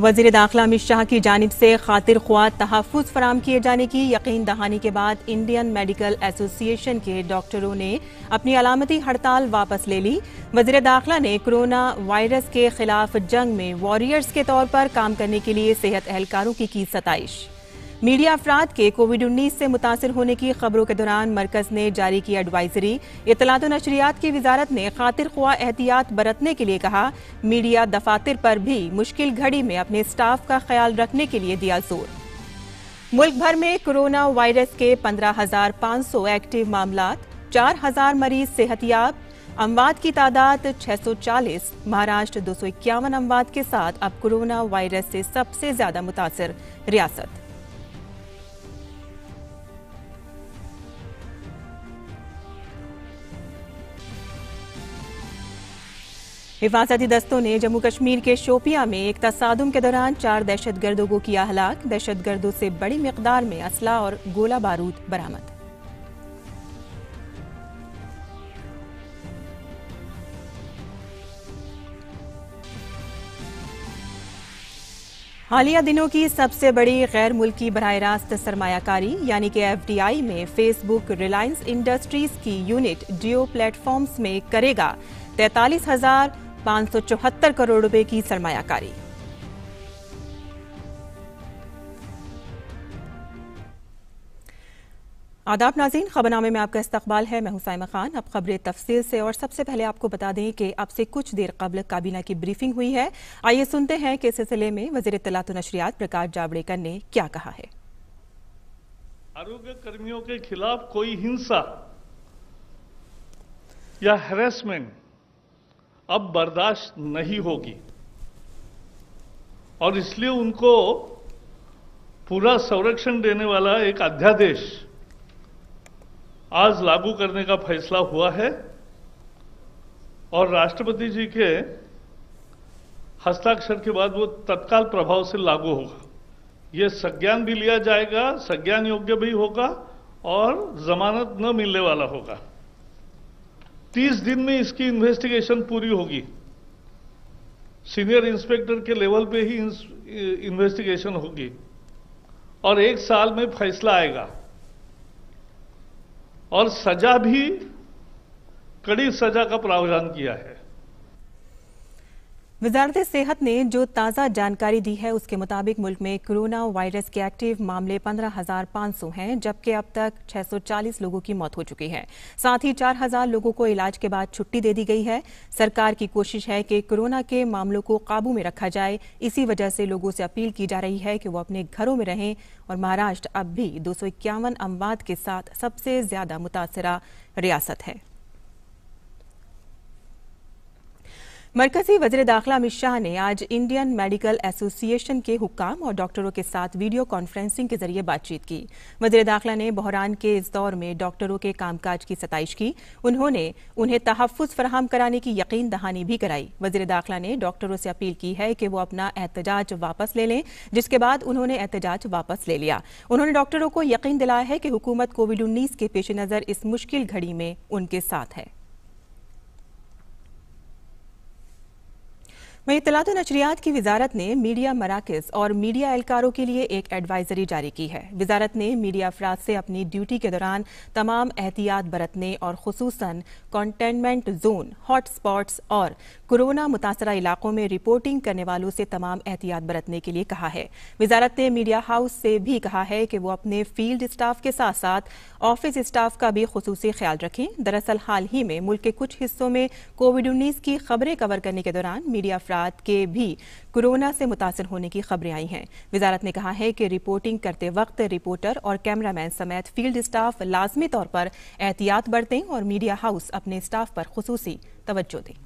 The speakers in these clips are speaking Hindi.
वजीर दाखिला अमित शाह की जानब से खातिर ख्वा तहफ़ फराम किए जाने की यकीन दहानी के बाद इंडियन मेडिकल एसोसिएशन के डॉक्टरों ने अपनी अलामती हड़ताल वापस ले ली वजीर दाखिला ने कोरोना वायरस के खिलाफ जंग में वॉरियर्स के तौर पर काम करने के लिए सेहत एहलकारों की की सताइश मीडिया अफराद के कोविड उन्नीस से मुतासर होने की खबरों के दौरान मरकज ने जारी की एडवाइजरी इतलात नशरियात की वजारत ने खातिर ख्वा एहतियात बरतने के लिए कहा मीडिया दफातर पर भी मुश्किल घड़ी में अपने स्टाफ का ख्याल रखने के लिए दिया जोर मुल्क भर में कोरोना वायरस के पंद्रह हजार पाँच सौ एक्टिव मामला चार हजार मरीज सेहतियाब अमवात की तादाद 640 महाराष्ट्र दो सौ इक्यावन अमवात के साथ अब कोरोना वायरस से सबसे ज्यादा मुतासर रियासत हिफाजती दस्तों ने जम्मू कश्मीर के शोपिया में एक तसादम के दौरान चार दहशत गर्दों को किया हलाक दहशत गर्दों से बड़ी मकदार में असला और गोला बारूद बरामद हालिया दिनों की सबसे बड़ी गैर मुल्की बरह रास्त सरमाकारी यानी कि एफडीआई में फेसबुक रिलायंस इंडस्ट्रीज की यूनिट डिओ प्लेटफॉर्म्स में करेगा तैतालीस हजार पाँच करोड़ रुपए की सरमायाकारी आदाब नाजीन खबरनामे में आपका इस्तकबाल है मैं हुसैम खान अब खबरें तफसील से और सबसे पहले आपको बता दें कि अब से कुछ देर कबल काबीना की ब्रीफिंग हुई है आइए सुनते हैं कि इस सिलसिले में वजीर तलात नशरियात प्रकाश जावड़ेकर ने क्या कहा है आरोग्य कर्मियों के खिलाफ कोई हिंसा या हेरेसमेंट अब बर्दाश्त नहीं होगी और इसलिए उनको पूरा संरक्षण देने वाला एक अध्यादेश आज लागू करने का फैसला हुआ है और राष्ट्रपति जी के हस्ताक्षर के बाद वो तत्काल प्रभाव से लागू होगा ये संज्ञान भी लिया जाएगा संज्ञान योग्य भी होगा और जमानत न मिलने वाला होगा 30 दिन में इसकी इन्वेस्टिगेशन पूरी होगी सीनियर इंस्पेक्टर के लेवल पे ही इन्वेस्टिगेशन होगी और एक साल में फैसला आएगा और सजा भी कड़ी सजा का प्रावधान किया है वजारत सेहत ने जो ताज़ा जानकारी दी है उसके मुताबिक मुल्क में कोरोना वायरस के एक्टिव मामले पंद्रह हजार पांच सौ हैं जबकि अब तक 640 लोगों की मौत हो चुकी है साथ ही चार हजार लोगों को इलाज के बाद छुट्टी दे दी गई है सरकार की कोशिश है कि कोरोना के मामलों को काबू में रखा जाए इसी वजह से लोगों से अपील की जा रही है कि वो अपने घरों में रहें और महाराष्ट्र अब भी दो सौ इक्यावन अमवाद के साथ सबसे ज़्यादा मुतासरा रियासत है मरकजी वजीर दाखिला अमित शाह ने आज इंडियन मेडिकल एसोसिएशन के हुक्काम और डॉक्टरों के साथ वीडियो कॉन्फ्रेंसिंग के जरिए बातचीत की वजीर दाखिला ने बहरान के इस दौर में डॉक्टरों के कामकाज की सताइश की उन्होंने उन्हें तहफ़ फराहम कराने की यकीन दहानी भी कराई वजीर दाखिला ने डॉक्टरों से अपील की है कि वो अपना एहतजाज वापस ले लें जिसके बाद उन्होंने एहतजाज वापस ले लिया उन्होंने डॉक्टरों को यकीन दिलाया है कि हुकूमत कोविड उन्नीस के पेश नज़र इस मुश्किल घड़ी में उनके साथ है वहीं तलात नशरियात की वजारत ने मीडिया मराकज और मीडिया एहलकारों के लिए एक एडवाइजरी जारी की है वजारत ने मीडिया अफराद से अपनी ड्यूटी के दौरान तमाम एहतियात बरतने और खसूस कंटेनमेंट जोन हॉट स्पॉट्स और कोरोना मुतासर इलाकों में रिपोर्टिंग करने वालों से तमाम एहतियात बरतने के लिए कहा है वजारत ने मीडिया हाउस से भी कहा है कि वह अपने फील्ड स्टाफ के साथ साथ ऑफिस स्टाफ का भी खसूस ख्याल रखें दरअसल हाल ही में मुल्क के कुछ हिस्सों में कोविड उन्नीस की खबरें कवर करने के दौरान मीडिया अफराद के भी कोरोना से मुतासर होने की खबरें आई हैं वजारत ने कहा है कि रिपोर्टिंग करते वक्त रिपोर्टर और कैमरामैन समेत फील्ड स्टाफ लाजमी तौर पर एहतियात बरतें और मीडिया हाउस अपने स्टाफ पर खसूसी तवज्जो दें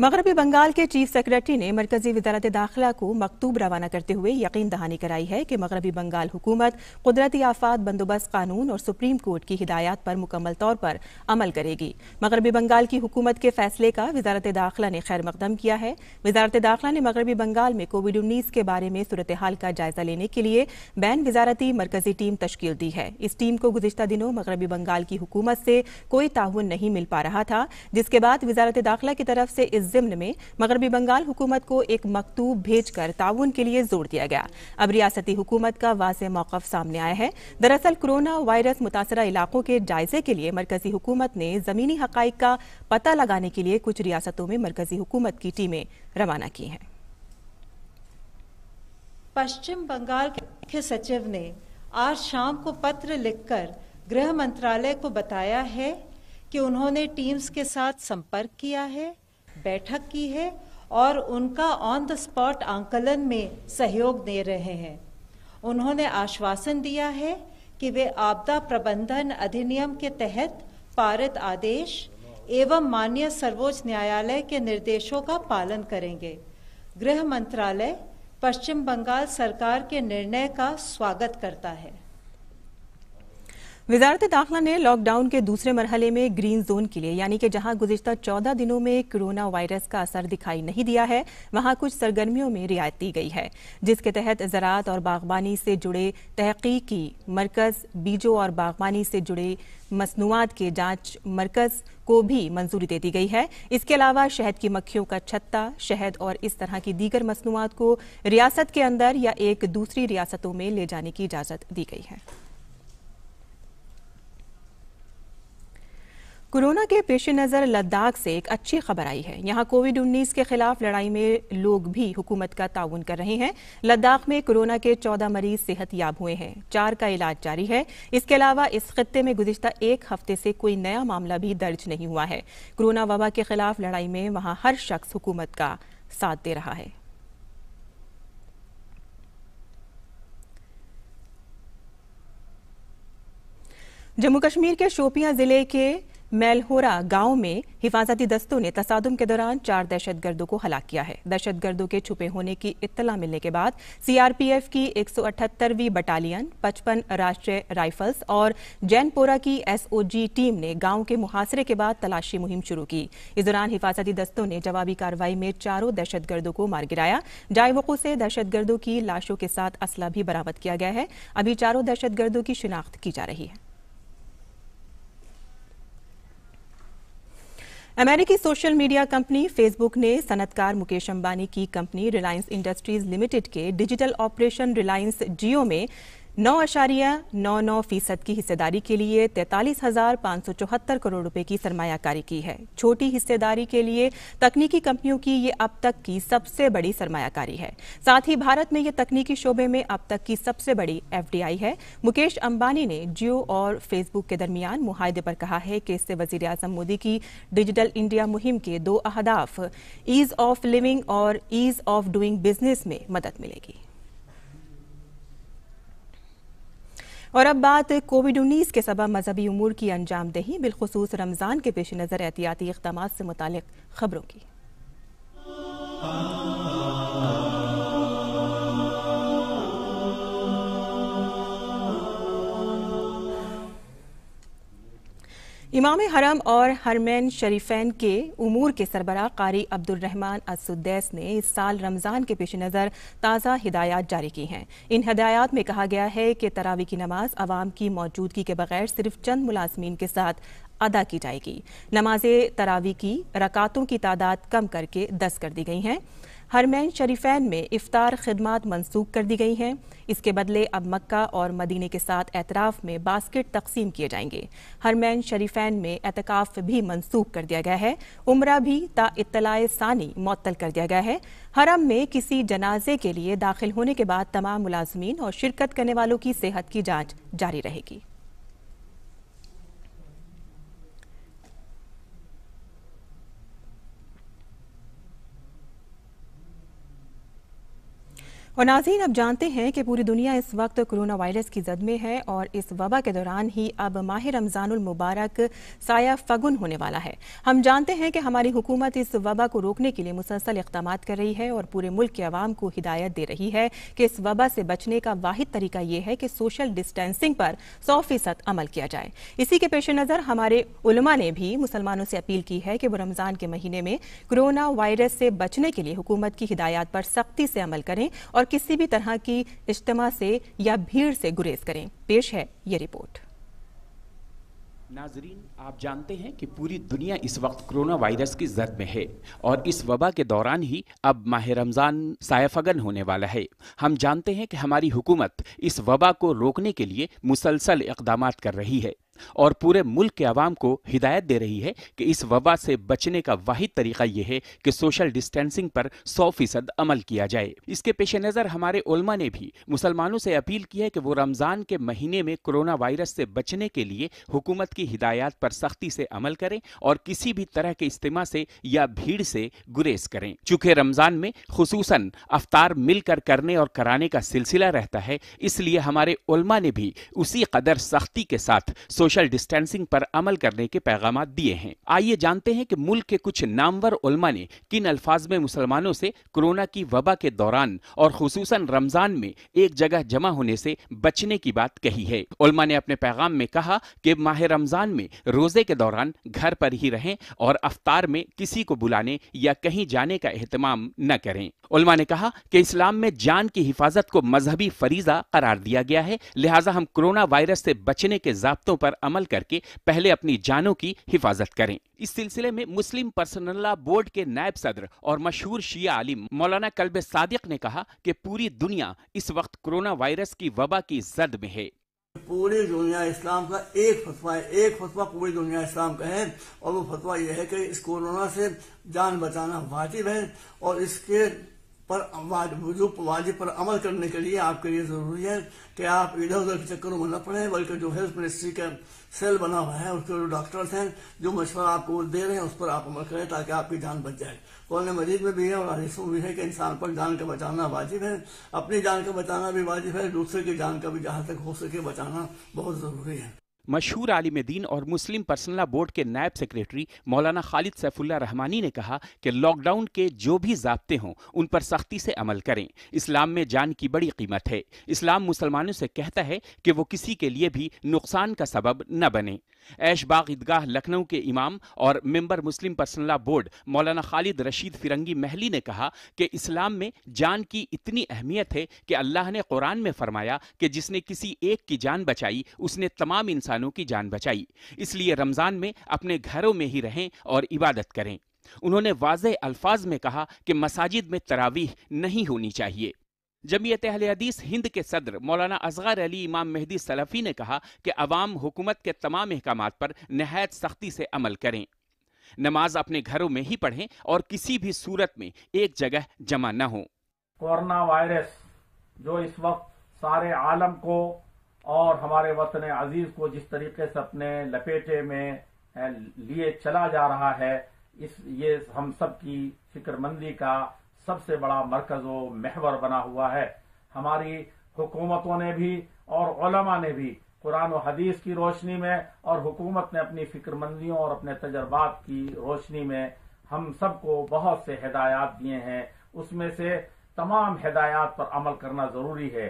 मगरबी बंगाल के चीफ सेक्रेटरी ने मरकजी वजारत दाखिला को मकतूब रवाना करते हुए यकीन दहानी कराई है कि मगरबी बंगाल हुकूमत कुदरती आफात बंदोबस्त कानून और सुप्रीम कोर्ट की हिदायत पर मुकम्मल तौर पर अमल करेगी मगरबी बंगाल की हुकूमत के फैसले का वजारत दाखिला ने खैर मकदम किया है वजारत दाखिला ने मगरबी बंगाल में कोविड उन्नीस के बारे में सूरत हाल का जायजा लेने के लिए बैन वजारती मरकजी टीम तश्कील दी है इस टीम को गुजशत दिनों मगरबी बंगाल की हुकूमत से कोई ताउन नहीं मिल पा रहा था जिसके बाद वजारत दाखिला की तरफ से इस जिम्न में मगरबी बंगाल हुकूमत को एक मकतूब भेजकर ताउन के लिए जोर दिया गया अब रियासती हुकूमत का वाज मौकफ सामने आया है दरअसल कोरोना वायरस मुतासर इलाकों के जायजे के लिए मरकजी हुकूमत ने जमीनी हक का पता लगाने के लिए कुछ रियासतों में मरकजी हुकूमत की टीमें रवाना की हैं पश्चिम बंगाल के मुख्य सचिव ने आज शाम को पत्र लिखकर गृह मंत्रालय को बताया है कि उन्होंने टीम्स के साथ संपर्क किया है बैठक की है और उनका ऑन द स्पॉट आंकलन में सहयोग दे रहे हैं उन्होंने आश्वासन दिया है कि वे आपदा प्रबंधन अधिनियम के तहत पारित आदेश एवं मान्य सर्वोच्च न्यायालय के निर्देशों का पालन करेंगे गृह मंत्रालय पश्चिम बंगाल सरकार के निर्णय का स्वागत करता है वजारत दाखिला ने लॉकडाउन के दूसरे मरहले में ग्रीन जोन के लिए यानी कि जहां गुजशत चौदह दिनों में कोरोना वायरस का असर दिखाई नहीं दिया है वहां कुछ सरगर्मियों में रियायत दी गई है जिसके तहत ज़रात और बागबानी से जुड़े तहकीकी मरकज़ बीजों और बागबानी से जुड़े मसनूआत के जांच मरकज़ को भी मंजूरी दे दी गई है इसके अलावा शहद की मक्खियों का छत्ता शहद और इस तरह की दीगर मसनूआत को रियासत के अंदर या एक दूसरी रियासतों में ले जाने की इजाज़त दी गई है कोरोना के पेश नज़र लद्दाख से एक अच्छी खबर आई है यहाँ कोविड 19 के खिलाफ लड़ाई में लोग भी हुकूमत का ताउन कर रहे हैं लद्दाख में कोरोना के 14 मरीज सेहत याब हुए हैं चार का इलाज जारी है इसके अलावा इस खत्े में गुजशत एक हफ्ते से कोई नया मामला भी दर्ज नहीं हुआ है कोरोना वबा के खिलाफ लड़ाई में वहां हर शख्स हुकूमत का साथ दे रहा है जम्मू कश्मीर के शोपियां जिले के मेलहोरा गांव में हिफाजती दस्तों ने तसादम के दौरान चार दहशतगर्दों को हलाक किया है दहशतगर्दों के छुपे होने की इत्तला मिलने के बाद सीआरपीएफ की 178वीं बटालियन 55 राष्ट्रीय राइफल्स और जैनपोरा की एसओजी टीम ने गांव के मुहासरे के बाद तलाशी मुहिम शुरू की इस दौरान हिफाजती दस्तों ने जवाबी कार्रवाई में चारों दहशतगर्दों को मार गिराया जायवकों से दहशतगर्दों की लाशों के साथ असला भी बरामद किया गया है अभी चारों दहशतगर्दों की शिनाख्त की जा रही है अमेरिकी सोशल मीडिया कंपनी फेसबुक ने सनतकार मुकेश अंबानी की कंपनी रिलायंस इंडस्ट्रीज लिमिटेड के डिजिटल ऑपरेशन रिलायंस जियो में नौ अशारिया नौ नौ फीसद की हिस्सेदारी के लिए तैंतालीस हजार पाँच सौ चौहत्तर करोड़ रुपए की सरमायाकारी की है छोटी हिस्सेदारी के लिए तकनीकी कंपनियों की ये अब तक की सबसे बड़ी सरमायाकारी है साथ ही भारत में ये तकनीकी शोबे में अब तक की सबसे बड़ी एफडीआई है मुकेश अंबानी ने जियो और फेसबुक के दरमियान मुहिदे पर कहा है कि इससे वजीर मोदी की डिजिटल इंडिया मुहिम के दो अहदाफ ईज ऑफ लिविंग और ईज ऑफ डूइंग बिजनेस में मदद मिलेगी और अब बात कोविड उन्नीस के सबब मजहबी उमूर की अंजामदही बिलखसूस रमज़ान के पेश नज़र एहतियाती इकदाम से मुतल खबरों की इमाम हरम और हरमैन शरीफैन के उमूर के सरबरा कारी अब्दुलरहमान असुद्दैस ने इस साल रमज़ान के पेश नज़र ताज़ा हिदायत जारी की हैं इन हदायत में कहा गया है कि तरावी की नमाज अवाम की मौजूदगी के बगैर सिर्फ चंद मुलाजमीन के साथ अदा की जाएगी नमाज तरावी की रकातों की तादाद कम करके दस कर दी गई हैं हरमैन शरीफैन में इफ्तार खिदमत मनसूख कर दी गई हैं इसके बदले अब मक्का और मदीने के साथ एतराफ़ में बास्केट तकसीम किए जाएंगे हरमैन शरीफैन में एतकाफ़ भी मनसूख कर दिया गया है उम्र भी ता इतलाए सानी मअतल कर दिया गया है हरम में किसी जनाजे के लिए दाखिल होने के बाद तमाम मुलाजमीन और शिरकत करने वालों की सेहत की जाँच जारी रहेगी और नाजीन अब जानते हैं कि पूरी दुनिया इस वक्त कोरोना वायरस की जद में है और इस वबा के दौरान ही अब माह रमज़ानुल मुबारक साया फगुन होने वाला है हम जानते हैं कि हमारी हुकूमत इस वबा को रोकने के लिए मुसलसल इकदाम कर रही है और पूरे मुल्क के आवाम को हिदायत दे रही है कि इस वबा से बचने का वाद तरीका यह है कि सोशल डिस्टेंसिंग पर सौ फीसद अमल किया जाए इसी के पेश नज़र हमारे उलमा ने भी मुसलमानों से अपील की है कि वो रमज़ान के महीने में कोरोना वायरस से बचने के लिए हुकूमत की हिदायत पर सख्ती से अमल करें और किसी भी तरह की इज्तम से या भीड़ से गुरेज करें पेश है ये रिपोर्ट नाजरीन आप जानते हैं कि पूरी दुनिया इस वक्त कोरोना वायरस की जद में है और इस वबा के दौरान ही अब माह रमज़ान सायफगन होने वाला है हम जानते हैं कि हमारी हुकूमत इस वबा को रोकने के लिए मुसलसल इकदाम कर रही है और पूरे मुल्क के आवाम को हिदायत दे रही है कि इस वबा से बचने का वाहिद तरीका यह है कि सोशल डिस्टेंसिंग पर सौ फीसद अमल किया जाए इसके पेश नज़र हमारे उलमा ने भी मुसलमानों से अपील की है कि वो रमज़ान के महीने में कोरोना वायरस से बचने के लिए हुकूमत की हिदायत पर सख्ती से अमल करें और किसी भी तरह के इज्तम से या भीड़ से गुरेज करें चूंकि रमज़ान में खसूस अवतार मिलकर करने और कराने का सिलसिला रहता है इसलिए हमारे उलमा ने भी उसी कदर सख्ती के साथ सोशल डिस्टेंसिंग पर अमल करने के पैगाम दिए हैं आइए जानते हैं कि मुल्क के कुछ नामवर उलमा ने किन अल्फाज में मुसलमानों से कोरोना की वबा के दौरान और खसूस रमजान में एक जगह जमा होने से बचने की बात कही है उलमा ने अपने पैगाम में कहा कि माह रमजान में रोजे के दौरान घर पर ही रहें और अवतार में किसी को बुलाने या कहीं जाने का एहतमाम न करें उलमा ने कहा कि इस्लाम में जान की हिफाजत को मजहबी फरीजा करार दिया गया है लिहाजा हम कोरोना वायरस से बचने के जबतों पर अमल करके पहले अपनी जानों की हिफाजत करें इस सिलसिले में मुस्लिम पर्सनल लॉ बोर्ड के नायब सदर और मशहूर शिया आलिम मौलाना कल्बे सादिक ने कहा कि पूरी दुनिया इस वक्त कोरोना वायरस की वबा की जद में है पूरी दुनिया इस्लाम का एक फतवा है एक फतवा पूरी दुनिया इस्लाम का है और वो फतवा यह है कि इस कोरोना से जान बचाना वाजिब है और इसके पर जो वाजिब पर अमल करने के लिए आपके लिए ज़रूरी है कि आप इधर उधर के चक्करों में न पड़े बल्कि जो हेल्थ मिनिस्ट्री का सेल बना हुआ है उसके जो डॉक्टर्स हैं जो मशवरा आपको दे रहे हैं उस पर आप अमल करें ताकि आपकी जान बच जाए कौन मजीद में भी है और हदीसों भी है कि इंसान पर जान का बचाना वाजिब है अपनी जान का बचाना भी वाजिब है दूसरे की जान का भी जहां तक हो सके बचाना बहुत ज़रूरी है मशहूर आलिम दीन और मुस्लिम पर्सनला बोर्ड के नायब सेक्रेटरी मौलाना खालिद सैफुल्ला रहमानी ने कहा कि लॉकडाउन के जो भी जबते हों उन पर सख्ती से अमल करें इस्लाम में जान की बड़ी कीमत है इस्लाम मुसलमानों से कहता है कि वो किसी के लिए भी नुकसान का सबब न बने ऐशबाग ईदगाह लखनऊ के इमाम और मेंबर मुस्लिम पर्सनला बोर्ड मौलाना खालिद रशीद फिरंगी महली ने कहा कि इस्लाम में जान की इतनी अहमियत है कि अल्लाह ने कुरान में फरमाया कि जिसने किसी एक की जान बचाई उसने तमाम इंसानों की जान बचाई इसलिए रमज़ान में अपने घरों में ही रहें और इबादत करें उन्होंने वाज अल्फाज में कहा कि मसाजिद में तरावीह नहीं होनी चाहिए जमीयत अहल हदीस हिंद के सदर मौलाना असगर अली इमाम मेहदी सलफ़ी ने कहा कि अवाम हुकूमत के तमाम अहकाम पर नहायत सख्ती से अमल करें नमाज अपने घरों में ही पढ़ें और किसी भी सूरत में एक जगह जमा न हो कोरोना वायरस जो इस वक्त सारे आलम को और हमारे वतन अजीज को जिस तरीके से अपने लपेटे में लिए चला जा रहा है इस ये हम सब की फिक्रमंदी का सबसे बड़ा मरकज व महवर बना हुआ है हमारी हुकूमतों ने भी और ने भी कुरान और हदीस की रोशनी में और हुकूमत ने अपनी फिक्रमंदियों और अपने तजर्बात की रोशनी में हम सबको बहुत से हदायत दिए हैं उसमें से तमाम हदायत पर अमल करना जरूरी है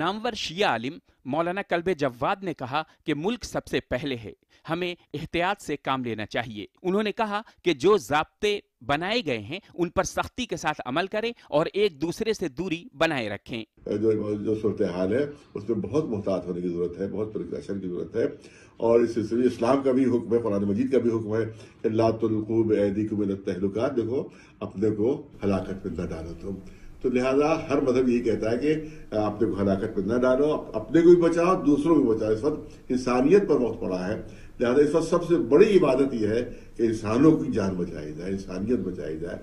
नामवर शिया आलिम मौलाना कल्बे जव्वाद ने कहा कि मुल्क सबसे पहले है हमें एहतियात से काम लेना चाहिए उन्होंने कहा कि जो जबते बनाए गए हैं उन पर सख्ती के साथ अमल करें और एक दूसरे से दूरी बनाए रखें जो जो सूरत हाल है उस पर बहुत मोहतात होने की जरूरत है बहुत प्रिकॉशन की जरूरत है और इस सिलसिले इस्लाम का भी हुक्म है कुरान मजीद का भी हुक्म है कि लातुलकूब ऐदी कुमिन तहलुकात देखो अपने को हलाकत में न डालो तुम तो लिहाजा हर मजहब यही कहता है कि अपने को हलाकत में न डालो अपने को भी बचाओ दूसरों को भी बचाओ इस वक्त इंसानियत पर वक्त पड़ा है लिहाजा इस वक्त सबसे बड़ी इबादत यह है कि इंसानों की जान बचाई जाए इंसानियत बचाई जाए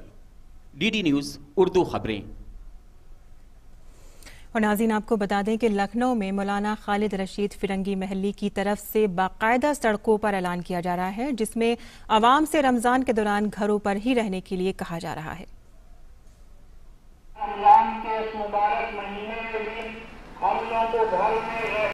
डी न्यूज उर्दू खबरें और नाजीन आपको बता दें कि लखनऊ में मौलाना खालिद रशीद फिरंगी महली की तरफ से बाकायदा सड़कों पर ऐलान किया जा रहा है जिसमें आवाम से रमज़ान के दौरान घरों पर ही रहने के लिए कहा जा रहा है रमजान के मुबारक महीने में भी हम लोग को घर में